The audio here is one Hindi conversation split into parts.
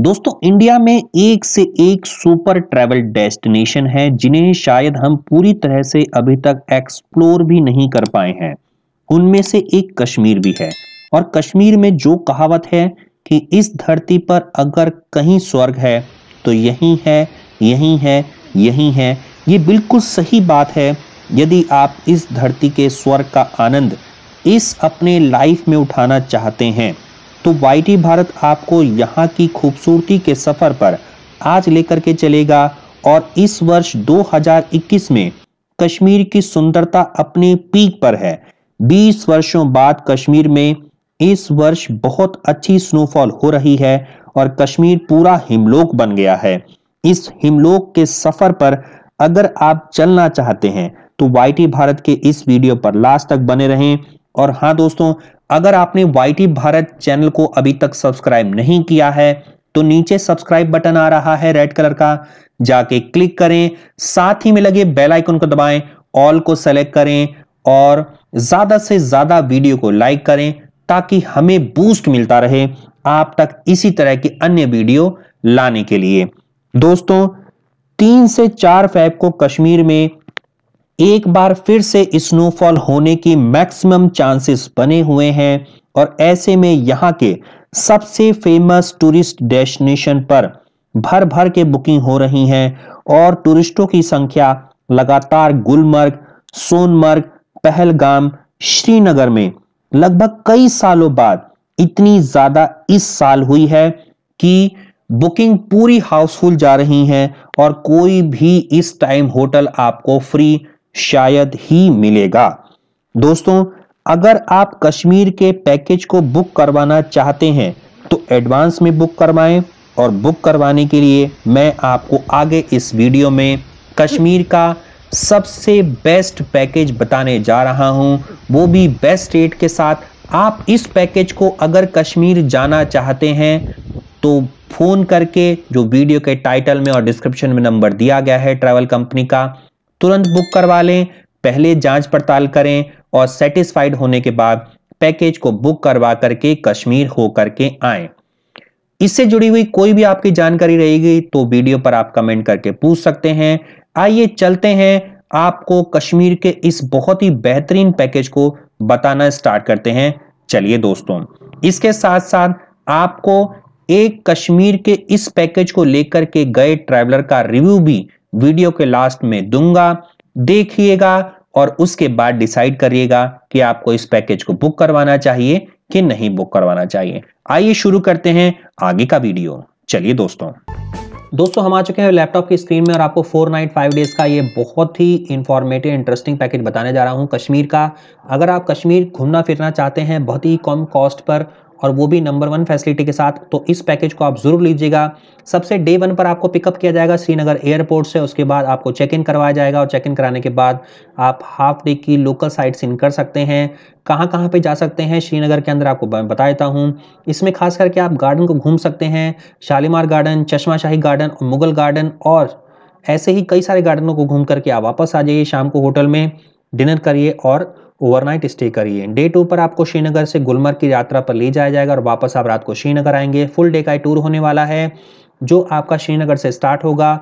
दोस्तों इंडिया में एक से एक सुपर ट्रैवल डेस्टिनेशन है जिन्हें शायद हम पूरी तरह से अभी तक एक्सप्लोर भी नहीं कर पाए हैं उनमें से एक कश्मीर भी है और कश्मीर में जो कहावत है कि इस धरती पर अगर कहीं स्वर्ग है तो यही है यही है यही है ये बिल्कुल सही बात है यदि आप इस धरती के स्वर्ग का आनंद इस अपने लाइफ में उठाना चाहते हैं तो वाईटी भारत आपको यहाँ की खूबसूरती के सफर पर आज लेकर के चलेगा और इस वर्ष 2021 में कश्मीर की सुंदरता अपने पीक पर है 20 वर्षों बाद कश्मीर में इस वर्ष बहुत अच्छी स्नोफॉल हो रही है और कश्मीर पूरा हिमलोक बन गया है इस हिमलोक के सफर पर अगर आप चलना चाहते हैं तो वाईटी भारत के इस वीडियो पर लास्ट तक बने रहें और हाँ दोस्तों अगर आपने वाई भारत चैनल को अभी तक सब्सक्राइब नहीं किया है तो नीचे सब्सक्राइब बटन आ रहा है रेड कलर का जाके क्लिक करें साथ ही में लगे बेल आइकन को दबाएं ऑल को सेलेक्ट करें और ज्यादा से ज्यादा वीडियो को लाइक करें ताकि हमें बूस्ट मिलता रहे आप तक इसी तरह के अन्य वीडियो लाने के लिए दोस्तों तीन से चार फैब को कश्मीर में एक बार फिर से स्नोफॉल होने की मैक्सिमम चांसेस बने हुए हैं और ऐसे में यहाँ के सबसे फेमस टूरिस्ट डेस्टिनेशन पर भर भर के बुकिंग हो रही हैं और टूरिस्टों की संख्या लगातार गुलमर्ग सोनमर्ग पहलगाम श्रीनगर में लगभग कई सालों बाद इतनी ज़्यादा इस साल हुई है कि बुकिंग पूरी हाउसफुल जा रही हैं और कोई भी इस टाइम होटल आपको फ्री शायद ही मिलेगा दोस्तों अगर आप कश्मीर के पैकेज को बुक करवाना चाहते हैं तो एडवांस में बुक करवाएं और बुक करवाने के लिए मैं आपको आगे इस वीडियो में कश्मीर का सबसे बेस्ट पैकेज बताने जा रहा हूं वो भी बेस्ट रेट के साथ आप इस पैकेज को अगर कश्मीर जाना चाहते हैं तो फ़ोन करके जो वीडियो के टाइटल में और डिस्क्रिप्शन में नंबर दिया गया है ट्रैवल कंपनी का तुरंत बुक करवा लें पहले जांच पड़ताल करें और सेटिस्फाइड होने के बाद पैकेज को बुक करवा करके कश्मीर होकर के आए इससे जुड़ी हुई कोई भी आपकी जानकारी रहेगी तो वीडियो पर आप कमेंट करके पूछ सकते हैं आइए चलते हैं आपको कश्मीर के इस बहुत ही बेहतरीन पैकेज को बताना स्टार्ट करते हैं चलिए दोस्तों इसके साथ साथ आपको एक कश्मीर के इस पैकेज को लेकर के गए ट्रैवलर का रिव्यू भी वीडियो के लास्ट में दूंगा देखिएगा और उसके बाद डिसाइड करिएगा कि आपको इस पैकेज को बुक करवाना चाहिए कि नहीं बुक करवाना चाहिए आइए शुरू करते हैं आगे का वीडियो चलिए दोस्तों दोस्तों हम आ चुके हैं लैपटॉप की स्क्रीन में और आपको फोर नाइट फाइव डेज़ का ये बहुत ही इंफॉर्मेटिव इंटरेस्टिंग पैकेज बताने जा रहा हूँ कश्मीर का अगर आप कश्मीर घूमना फिरना चाहते हैं बहुत ही कम कॉस्ट पर और वो भी नंबर वन फैसिलिटी के साथ तो इस पैकेज को आप जरूर लीजिएगा सबसे डे वन पर आपको पिकअप किया जाएगा श्रीनगर एयरपोर्ट से उसके बाद आपको चेक इन करवाया जाएगा और चेक इन कराने के बाद आप हाफ डे की लोकल साइट सीन कर सकते हैं कहाँ कहाँ पे जा सकते हैं श्रीनगर के अंदर आपको बता देता हूँ इसमें खास करके आप गार्डन को घूम सकते हैं शालीमार गार्डन चश्मा शाही गार्डन और मुगल गार्डन और ऐसे ही कई सारे गार्डनों को घूम करके आप वापस आ जाइए शाम को होटल में डिनर करिए और ओवरनाइट स्टे करिए डे टू पर आपको श्रीनगर से गुलमर्ग की यात्रा पर ले जाया जाएगा और वापस आप रात को श्रीनगर आएंगे फुल डे का टूर होने वाला है जो आपका श्रीनगर से स्टार्ट होगा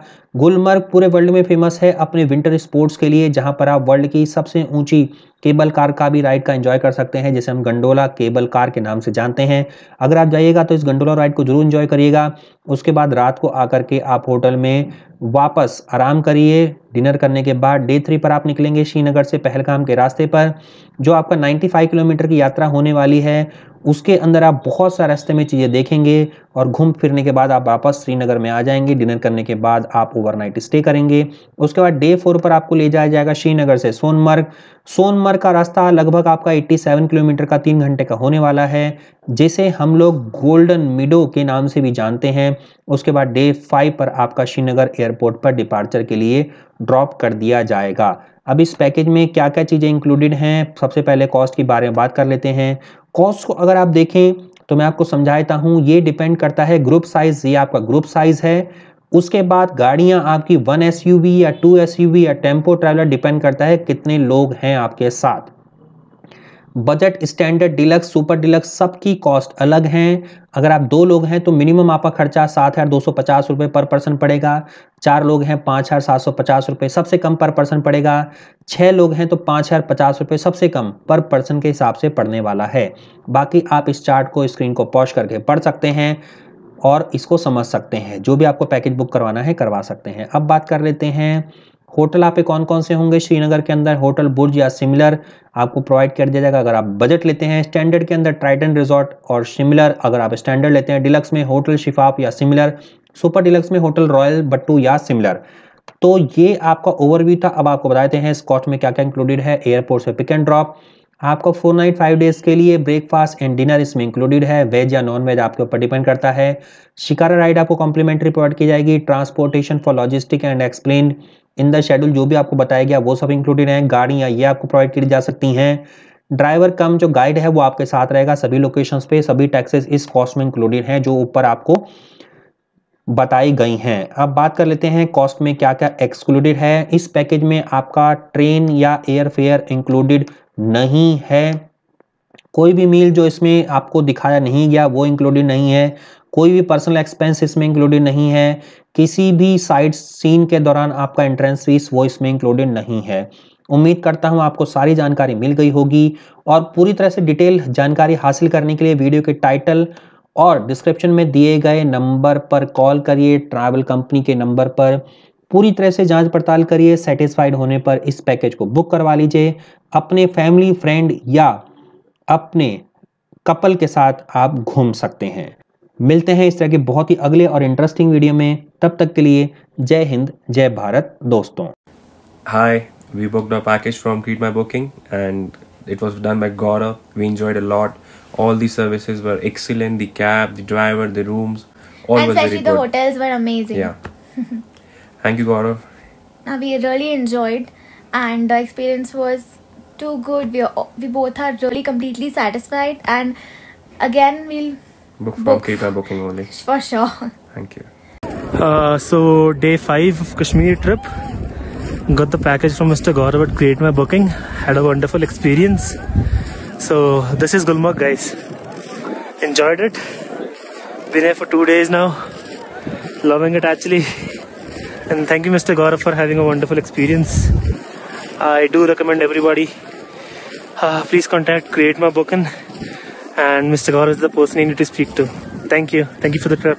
गुलमर्ग पूरे वर्ल्ड में फेमस है अपने विंटर स्पोर्ट्स के लिए जहां पर आप वर्ल्ड की सबसे ऊंची केबल कार का भी राइड का एंजॉय कर सकते हैं जिसे हम गंडोला केबल कार के नाम से जानते हैं अगर आप जाइएगा तो इस गंडोला राइड को जरूर एंजॉय करिएगा उसके बाद रात को आकर के आप होटल में वापस आराम करिए डिनर करने के बाद डे थ्री पर आप निकलेंगे श्रीनगर से पहलगाम के रास्ते पर जो आपका 95 किलोमीटर की यात्रा होने वाली है उसके अंदर आप बहुत सारे रास्ते में चीज़ें देखेंगे और घूम फिरने के बाद आप वापस श्रीनगर में आ जाएंगे डिनर करने के बाद आप ओवरनाइट स्टे करेंगे उसके बाद डे फोर पर आपको ले जाया जाएगा श्रीनगर से सोनमर्ग सोनमर्ग का रास्ता लगभग आपका 87 किलोमीटर का तीन घंटे का होने वाला है जिसे हम लोग गोल्डन मिडो के नाम से भी जानते हैं उसके बाद डे फाइव पर आपका श्रीनगर एयरपोर्ट पर डिपार्चर के लिए ड्रॉप कर दिया जाएगा अब इस पैकेज में क्या क्या चीज़ें इंक्लूडेड हैं सबसे पहले कॉस्ट के बारे में बात कर लेते हैं कॉस्ट को अगर आप देखें तो मैं आपको समझाता हूँ ये डिपेंड करता है ग्रुप साइज़ ये आपका ग्रुप साइज़ है उसके बाद गाड़ियां आपकी वन एस या टू एस या टेम्पो ट्रैवलर डिपेंड करता है कितने लोग हैं आपके साथ budget standard deluxe super deluxe सबकी कॉस्ट अलग हैं अगर आप दो लोग हैं तो मिनिमम आपका खर्चा सात हज़ार दो सौ पचास रुपये पर पर्सन पड़ेगा चार लोग हैं पाँच हज़ार सात सौ पचास रुपये सबसे कम पर पर्सन पड़ेगा छः लोग हैं तो पाँच हज़ार पचास रुपये सबसे कम पर पर्सन के हिसाब से पड़ने वाला है बाकी आप इस चार्ट को स्क्रीन को पॉश करके पढ़ सकते हैं और इसको समझ सकते हैं जो भी आपको पैकेज बुक करवाना है करवा सकते हैं अब बात कर लेते हैं होटल आपके कौन कौन से होंगे श्रीनगर के अंदर होटल बुर्ज या सिमिलर आपको प्रोवाइड कर दिया जाएगा अगर आप बजट लेते हैं स्टैंडर्ड के अंदर ट्राइटन रिजॉर्ट और सिमिलर अगर आप स्टैंडर्ड लेते हैं डिलक्स में होटल शिफाफ या सिमिलर सुपर डिलक्स में होटल रॉयल बट्टू या सिमिलर तो ये आपका ओवरव्यू था अब आपको बताते हैं स्कॉट में क्या क्या इंक्लूडेड है एयरपोर्ट से पिक एंड ड्रॉप आपको फोर नाइट फाइव डेज के लिए ब्रेकफास्ट एंड डिनर इसमें इंक्लूडेड है वेज या नॉन वेज आपके ऊपर डिपेंड करता है शिकारा राइड आपको कॉम्प्लीमेंट्री प्रोवाइड की जाएगी transportation for logistic and explain in the schedule जो भी आपको बताया गया वो सब इंक्लूडेड है गाड़ियाँ ये आपको प्रोवाइड की जा सकती हैं ड्राइवर कम जो गाइड है वो आपके साथ रहेगा सभी लोकेशंस पे सभी टैक्सेस इस कॉस्ट में इंक्लूडेड हैं जो ऊपर आपको बताई गई हैं अब बात कर लेते हैं कॉस्ट में क्या क्या एक्सक्लूडेड है इस पैकेज में आपका ट्रेन या एयर फेयर इंक्लूडेड नहीं है कोई भी मील जो इसमें आपको दिखाया नहीं गया वो इंक्लूडेड नहीं है कोई भी पर्सनल एक्सपेंस इसमें इंक्लूडेड नहीं है किसी भी साइड सीन के दौरान आपका एंट्रेंस फीस वो इसमें इंक्लूडेड नहीं है उम्मीद करता हूं आपको सारी जानकारी मिल गई होगी और पूरी तरह से डिटेल जानकारी हासिल करने के लिए वीडियो के टाइटल और डिस्क्रिप्शन में दिए गए नंबर पर कॉल करिए ट्रैवल कंपनी के नंबर पर पूरी तरह से जांच पड़ताल करिए सेटिस्फाइड होने पर इस पैकेज को बुक करवा लीजिए अपने फैमिली फ्रेंड या अपने कपल के साथ आप घूम सकते हैं मिलते हैं इस तरह के बहुत ही अगले और इंटरेस्टिंग वीडियो में तब तक के लिए जय हिंद जय भारत दोस्तों hi we book the package from create my booking and it was done by Gaurav we enjoyed lot all the services the cab the driver the rooms all was very good the hotels were amazing yeah Thank you, Gaurav. Now we really enjoyed, and the experience was too good. We are, we both are really completely satisfied, and again we'll book from book, keep my booking only for sure. Thank you. Uh, so day five of Kashmir trip. Got the package from Mr. Gaurav at Create My Booking. Had a wonderful experience. So this is Gulmarg, guys. Enjoyed it. Been here for two days now. Loving it actually. And thank you, Mr. Gaurav, for having a wonderful experience. I do recommend everybody. Uh, please contact Create My Booking, and Mr. Gaurav is the person you need to speak to. Thank you. Thank you for the trip.